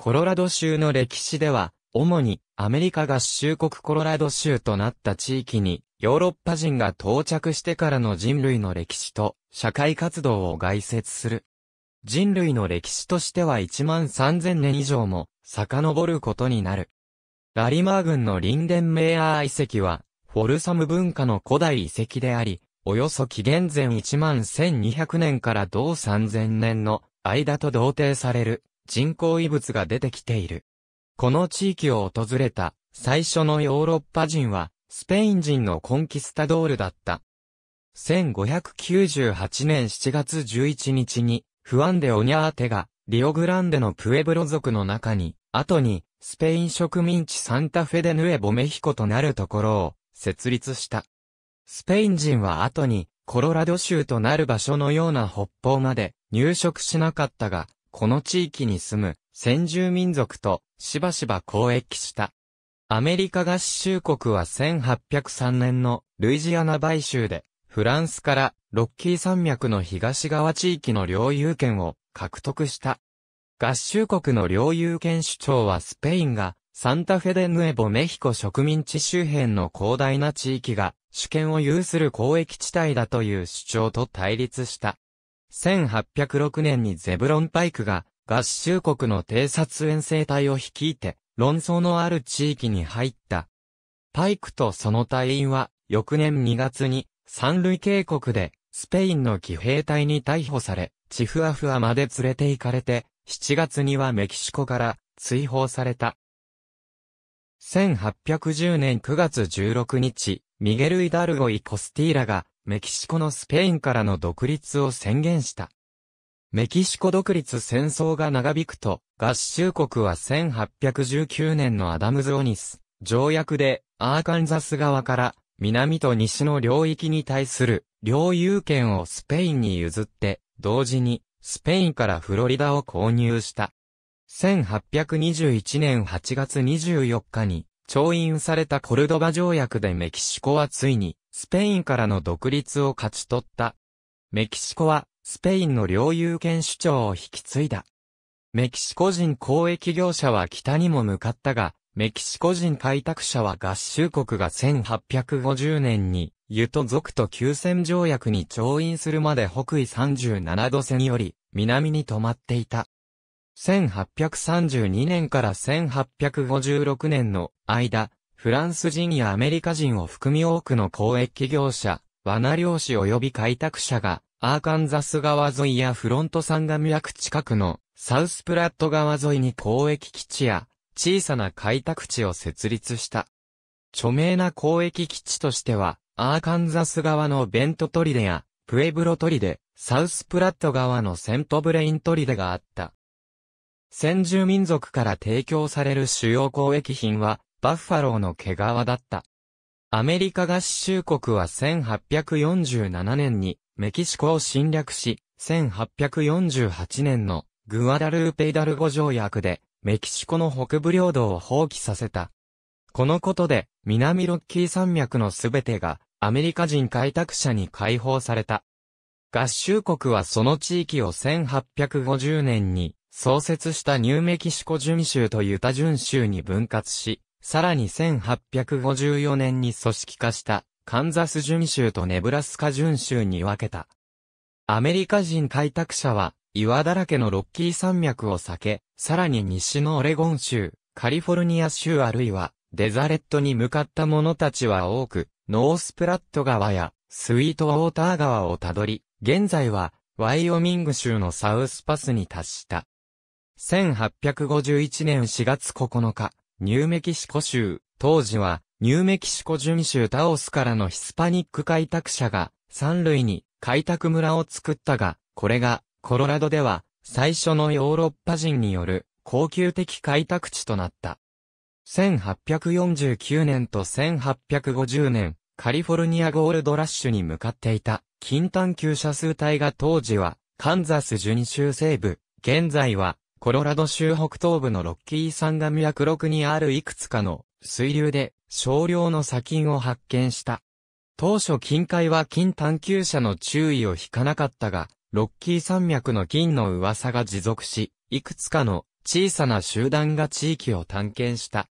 コロラド州の歴史では、主にアメリカ合衆国コロラド州となった地域に、ヨーロッパ人が到着してからの人類の歴史と社会活動を概説する。人類の歴史としては1万3000年以上も遡ることになる。ラリマー軍のリンデンメイアー遺跡は、フォルサム文化の古代遺跡であり、およそ紀元前1万1200年から同3000年の間と同定される人工遺物が出てきている。この地域を訪れた最初のヨーロッパ人はスペイン人のコンキスタドールだった。1598年7月11日にフアンデ・オニャーテがリオグランデのプエブロ族の中に、後にスペイン植民地サンタフェデヌエボメヒコとなるところを設立した。スペイン人は後にコロラド州となる場所のような北方まで入植しなかったが、この地域に住む先住民族としばしば交易した。アメリカ合衆国は1803年のルイジアナ買収でフランスからロッキー山脈の東側地域の領有権を獲得した。合衆国の領有権主張はスペインがサンタフェデヌエボメヒコ植民地周辺の広大な地域が主権を有する交易地帯だという主張と対立した。1806年にゼブロン・パイクが合衆国の偵察遠征隊を率いて論争のある地域に入った。パイクとその隊員は翌年2月に三類渓谷でスペインの騎兵隊に逮捕され、チフアフアまで連れて行かれて、7月にはメキシコから追放された。1810年9月16日、ミゲル・イダルゴイ・コスティーラがメキシコのスペインからの独立を宣言した。メキシコ独立戦争が長引くと、合衆国は1819年のアダムズ・オニス条約でアーカンザス側から南と西の領域に対する領有権をスペインに譲って、同時にスペインからフロリダを購入した。1821年8月24日に調印されたコルドバ条約でメキシコはついにスペインからの独立を勝ち取った。メキシコは、スペインの領有権主張を引き継いだ。メキシコ人交易業者は北にも向かったが、メキシコ人開拓者は合衆国が1850年に、ユト族と休戦条約に調印するまで北緯37度線より、南に止まっていた。1832年から1856年の間、フランス人やアメリカ人を含み多くの交易業者、罠漁師及び開拓者が、アーカンザス川沿いやフロント山岩脈近くのサウスプラット川沿いに交易基地や小さな開拓地を設立した。著名な交易基地としては、アーカンザス川のベントトリデやプエブロトリデ、サウスプラット川のセントブレイントリデがあった。先住民族から提供される主要交易品は、バッファローの毛皮だった。アメリカ合衆国は1847年にメキシコを侵略し、1848年のグアダルーペイダルゴ条約でメキシコの北部領土を放棄させた。このことで南ロッキー山脈のすべてがアメリカ人開拓者に解放された。合衆国はその地域を1850年に創設したニューメキシコ準州とユタ準州に分割し、さらに1854年に組織化したカンザス準州とネブラスカ準州に分けた。アメリカ人開拓者は岩だらけのロッキー山脈を避け、さらに西のオレゴン州、カリフォルニア州あるいはデザレットに向かった者たちは多く、ノースプラット川やスイートウォーター川をたどり、現在はワイオミング州のサウスパスに達した。1851年4月9日、ニューメキシコ州、当時は、ニューメキシコ準州タオスからのヒスパニック開拓者が、三類に開拓村を作ったが、これが、コロラドでは、最初のヨーロッパ人による、恒久的開拓地となった。1849年と1850年、カリフォルニアゴールドラッシュに向かっていた、金探求者数隊が当時は、カンザス準州西部、現在は、コロラド州北東部のロッキー山や黒区にあるいくつかの水流で少量の砂金を発見した。当初近海は金探求者の注意を引かなかったが、ロッキー山脈の金の噂が持続し、いくつかの小さな集団が地域を探検した。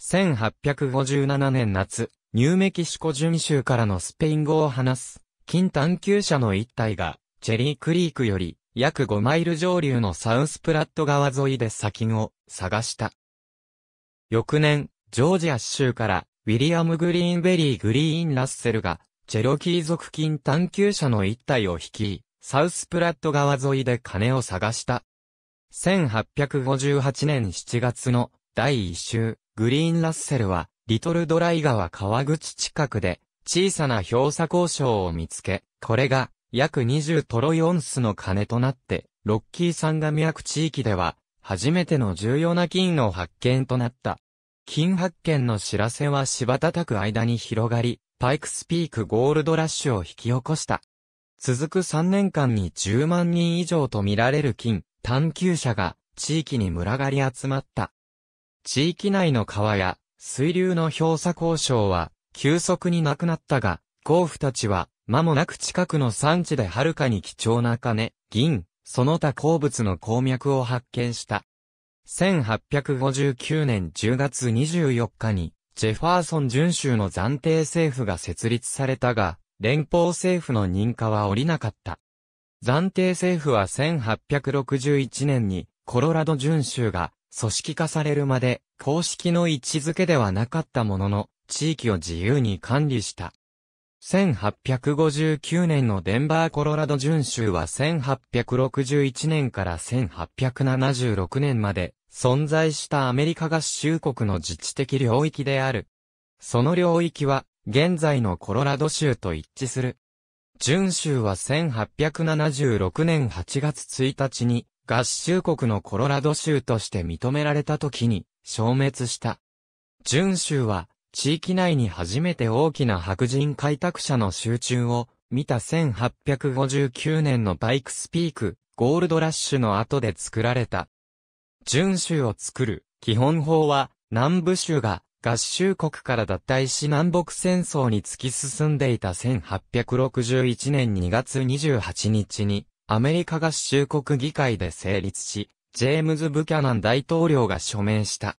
1857年夏、ニューメキシコ巡州からのスペイン語を話す、金探求者の一体が、チェリークリークより、約5マイル上流のサウスプラット川沿いで先を探した。翌年、ジョージア州からウィリアム・グリーンベリー・グリーン・ラッセルがチェロキー族金探求者の一体を率い、サウスプラット川沿いで金を探した。1858年7月の第1週、グリーン・ラッセルは、リトルドライ川川口近くで、小さな氷砂交渉を見つけ、これが、約20トロイオンスの金となって、ロッキー山が脈地域では、初めての重要な金の発見となった。金発見の知らせは柴叩く間に広がり、パイクスピークゴールドラッシュを引き起こした。続く3年間に10万人以上と見られる金、探求者が地域に群がり集まった。地域内の川や水流の氷砂交渉は急速になくなったが、g o たちは間もなく近くの産地ではるかに貴重な金、銀、その他鉱物の鉱脈を発見した。1859年10月24日に、ジェファーソン巡州の暫定政府が設立されたが、連邦政府の認可は下りなかった。暫定政府は1861年に、コロラド巡州が組織化されるまで、公式の位置づけではなかったものの、地域を自由に管理した。1859年のデンバーコロラド巡州は1861年から1876年まで存在したアメリカ合衆国の自治的領域である。その領域は現在のコロラド州と一致する。巡州は1876年8月1日に合衆国のコロラド州として認められた時に消滅した。巡州は地域内に初めて大きな白人開拓者の集中を見た1859年のバイクスピーク、ゴールドラッシュの後で作られた。順州を作る基本法は南部州が合衆国から脱退し南北戦争に突き進んでいた1861年2月28日にアメリカ合衆国議会で成立し、ジェームズ・ブキャナン大統領が署名した。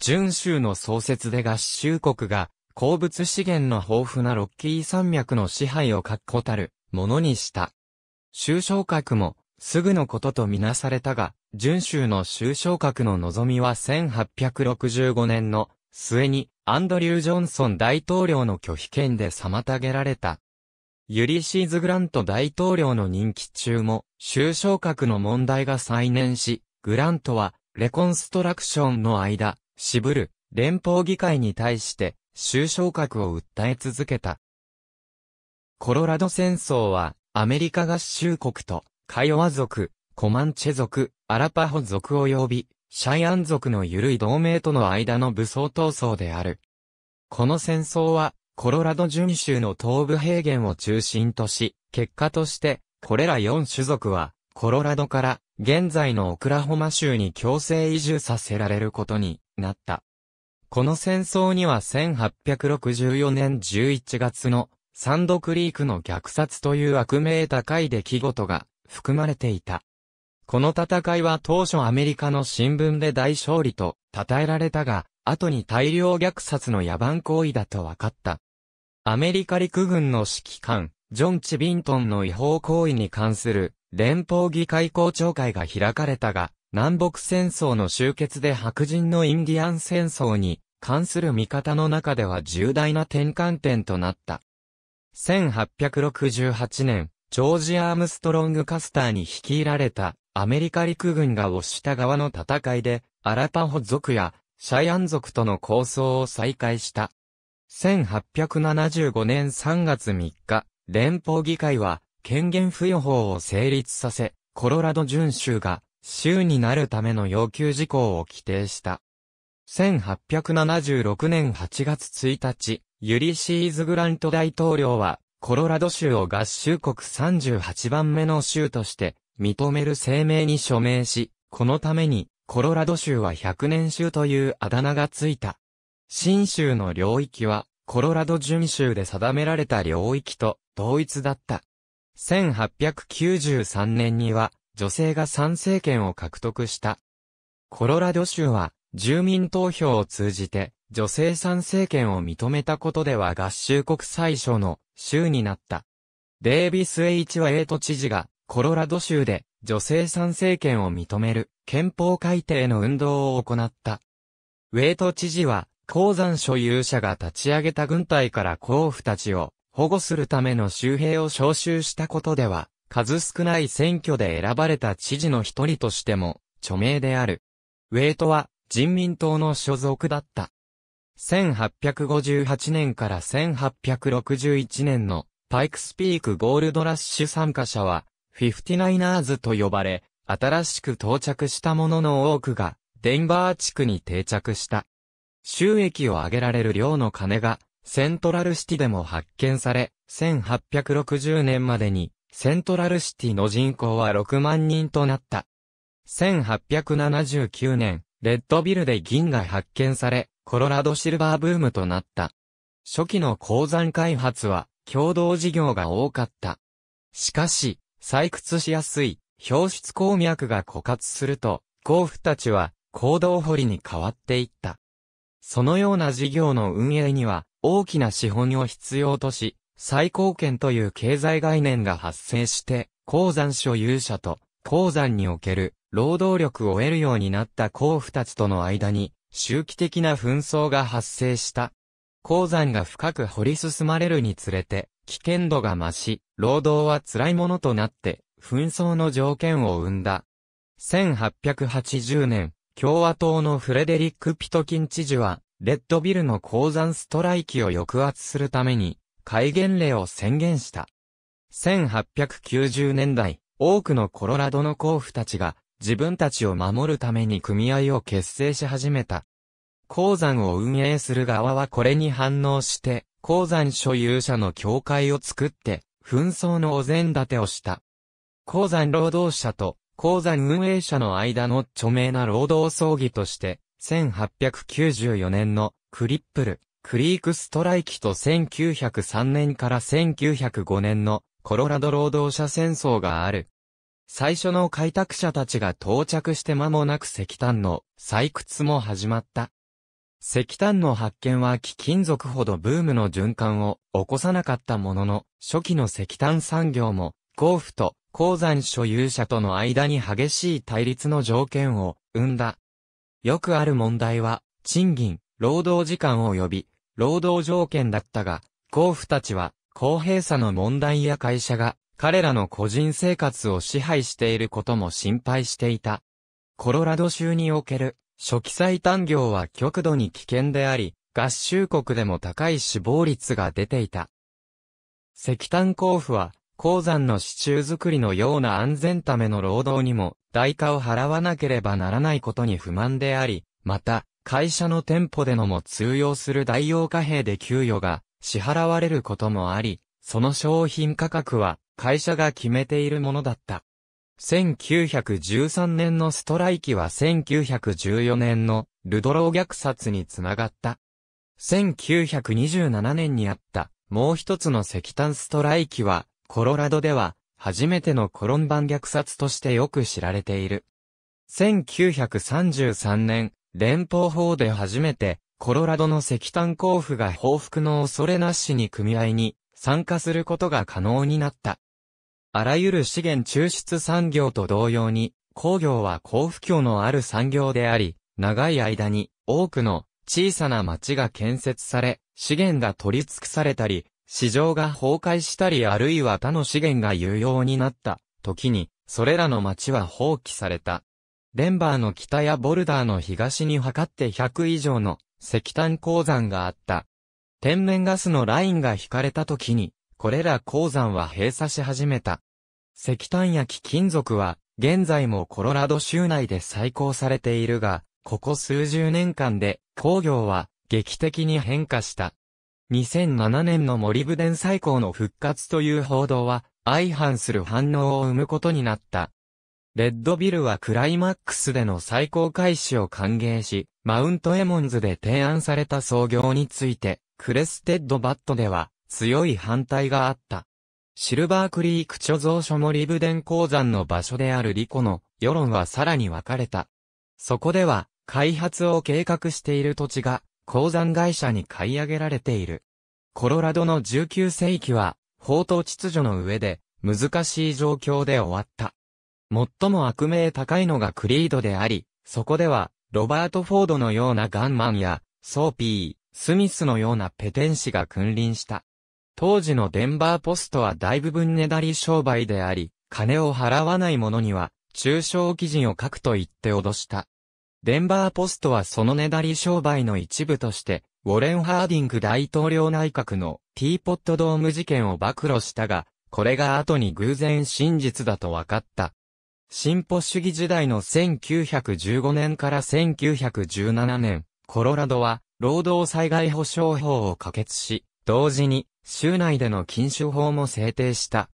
準州の創設で合衆国が、鉱物資源の豊富なロッキー山脈の支配を確固たるものにした。州昇格も、すぐのこととみなされたが、準州の州昇格の望みは1865年の末にアンドリュー・ジョンソン大統領の拒否権で妨げられた。ユリシーズ・グラント大統領の任期中も、州昇格の問題が再燃し、グラントは、レコンストラクションの間、渋る連邦議会に対して終昇格を訴え続けた。コロラド戦争はアメリカ合衆国とカイオワ族、コマンチェ族、アラパホ族及びシャイアン族の緩い同盟との間の武装闘争である。この戦争はコロラド準州の東部平原を中心とし、結果として、これら4種族は、コロラドから現在のオクラホマ州に強制移住させられることになった。この戦争には1864年11月のサンドクリークの虐殺という悪名高い出来事が含まれていた。この戦いは当初アメリカの新聞で大勝利と称えられたが、後に大量虐殺の野蛮行為だと分かった。アメリカ陸軍の指揮官、ジョン・チビントンの違法行為に関する連邦議会公聴会が開かれたが、南北戦争の終結で白人のインディアン戦争に関する見方の中では重大な転換点となった。1868年、ジョージ・アームストロング・カスターに率いられたアメリカ陸軍が押した側の戦いで、アラパホ族やシャイアン族との抗争を再開した。1875年3月3日、連邦議会は、権限付与法を成立させ、コロラド準州が、州になるための要求事項を規定した。1876年8月1日、ユリシーズ・グラント大統領は、コロラド州を合衆国38番目の州として、認める声明に署名し、このために、コロラド州は100年州というあだ名がついた。新州の領域は、コロラド準州で定められた領域と同一だった。1893年には、女性が参政権を獲得した。コロラド州は、住民投票を通じて、女性参政権を認めたことでは合衆国最初の州になった。デービス・エイチ・ワエイト知事が、コロラド州で女性参政権を認める憲法改定の運動を行った。ウェイト知事は、鉱山所有者が立ち上げた軍隊から候補たちを保護するための州兵を招集したことでは、数少ない選挙で選ばれた知事の一人としても、著名である。ウェイトは、人民党の所属だった。1858年から1861年のパイクスピークゴールドラッシュ参加者は、フィフティナイナーズと呼ばれ、新しく到着したものの多くが、デンバー地区に定着した。収益を上げられる量の金が、セントラルシティでも発見され、1860年までに、セントラルシティの人口は6万人となった。1879年、レッドビルで銀が発見され、コロラドシルバーブームとなった。初期の鉱山開発は、共同事業が多かった。しかし、採掘しやすい、氷出鉱脈が枯渇すると、鉱夫たちは、鉱道掘りに変わっていった。そのような事業の運営には大きな資本を必要とし、最高権という経済概念が発生して、鉱山所有者と鉱山における労働力を得るようになった府たちとの間に周期的な紛争が発生した。鉱山が深く掘り進まれるにつれて危険度が増し、労働は辛いものとなって紛争の条件を生んだ。1880年、共和党のフレデリック・ピトキン知事は、レッドビルの鉱山ストライキを抑圧するために、戒厳令を宣言した。1890年代、多くのコロラドの候補たちが、自分たちを守るために組合を結成し始めた。鉱山を運営する側はこれに反応して、鉱山所有者の協会を作って、紛争のお膳立てをした。鉱山労働者と鉱山運営者の間の著名な労働争議として、1894年のクリップル、クリークストライキと1903年から1905年のコロラド労働者戦争がある。最初の開拓者たちが到着して間もなく石炭の採掘も始まった。石炭の発見は貴金属ほどブームの循環を起こさなかったものの、初期の石炭産業も、交付と鉱山所有者との間に激しい対立の条件を生んだ。よくある問題は、賃金、労働時間及び、労働条件だったが、甲府たちは、公平さの問題や会社が、彼らの個人生活を支配していることも心配していた。コロラド州における、初期最短業は極度に危険であり、合衆国でも高い死亡率が出ていた。石炭交付は、鉱山の支柱作りのような安全ための労働にも、代価を払わなければならないことに不満であり、また、会社の店舗でのも通用する代用貨幣で給与が支払われることもあり、その商品価格は会社が決めているものだった。1913年のストライキは1914年のルドロー虐殺につながった。1927年にあったもう一つの石炭ストライキはコロラドでは、初めてのコロンバン虐殺としてよく知られている。1933年、連邦法で初めて、コロラドの石炭交付が報復の恐れなしに組合に参加することが可能になった。あらゆる資源抽出産業と同様に、工業は交付協のある産業であり、長い間に多くの小さな町が建設され、資源が取り尽くされたり、市場が崩壊したりあるいは他の資源が有用になった時に、それらの町は放棄された。デンバーの北やボルダーの東に測って100以上の石炭鉱山があった。天然ガスのラインが引かれた時に、これら鉱山は閉鎖し始めた。石炭や貴金属は、現在もコロラド州内で再興されているが、ここ数十年間で工業は劇的に変化した。2007年の森武伝最高の復活という報道は、相反する反応を生むことになった。レッドビルはクライマックスでの最高開始を歓迎し、マウントエモンズで提案された創業について、クレステッドバットでは強い反対があった。シルバークリーク貯蔵所もリブデン鉱山の場所であるリコの世論はさらに分かれた。そこでは開発を計画している土地が鉱山会社に買い上げられている。コロラドの19世紀は、法と秩序の上で、難しい状況で終わった。最も悪名高いのがクリードであり、そこでは、ロバート・フォードのようなガンマンや、ソーピー、スミスのようなペテン師が君臨した。当時のデンバーポストは大部分ねだり商売であり、金を払わない者には、中小記事を書くと言って脅した。デンバーポストはそのねだり商売の一部として、ウォレン・ハーディング大統領内閣のティーポットドーム事件を暴露したが、これが後に偶然真実だと分かった。進歩主義時代の1915年から1917年、コロラドは労働災害保障法を可決し、同時に州内での禁酒法も制定した。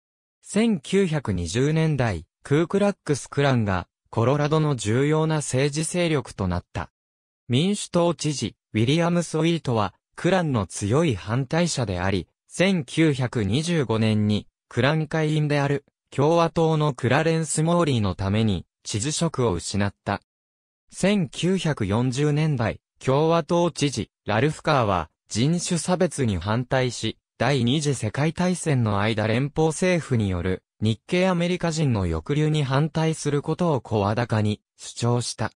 1920年代、クークラックスクランがコロラドの重要な政治勢力となった。民主党知事、ウィリアム・ソイートは、クランの強い反対者であり、1925年に、クラン会員である、共和党のクラレンス・モーリーのために、知事職を失った。1940年代、共和党知事、ラルフカーは、人種差別に反対し、第二次世界大戦の間連邦政府による日系アメリカ人の抑留に反対することを声高に主張した。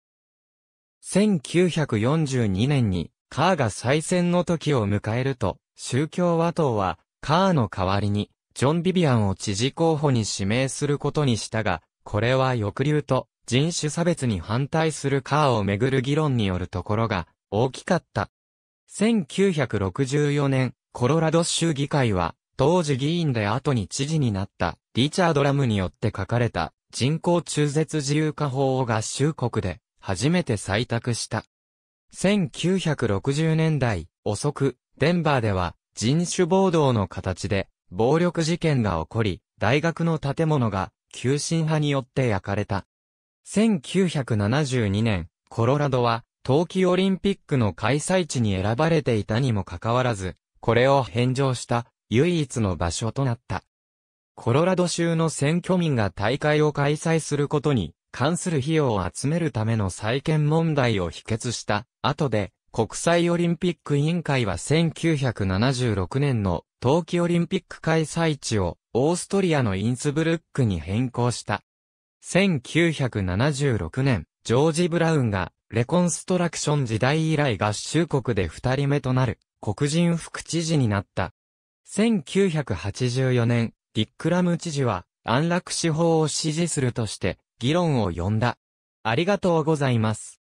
1942年にカーが再選の時を迎えると、宗教和党はカーの代わりにジョン・ビビアンを知事候補に指名することにしたが、これは抑留と人種差別に反対するカーをめぐる議論によるところが大きかった。1964年、コロラド州議会は、当時議員で後に知事になったリチャード・ラムによって書かれた人工中絶自由化法を合衆国で初めて採択した。1960年代遅く、デンバーでは人種暴動の形で暴力事件が起こり、大学の建物が急進派によって焼かれた。1972年、コロラドは冬季オリンピックの開催地に選ばれていたにもかかわらず、これを返上した唯一の場所となった。コロラド州の選挙民が大会を開催することに関する費用を集めるための再建問題を否決した後で、国際オリンピック委員会は1976年の冬季オリンピック開催地をオーストリアのインスブルックに変更した。1976年、ジョージ・ブラウンがレコンストラクション時代以来合衆国で二人目となる黒人副知事になった。1984年、ディックラム知事は安楽死法を支持するとして議論を呼んだ。ありがとうございます。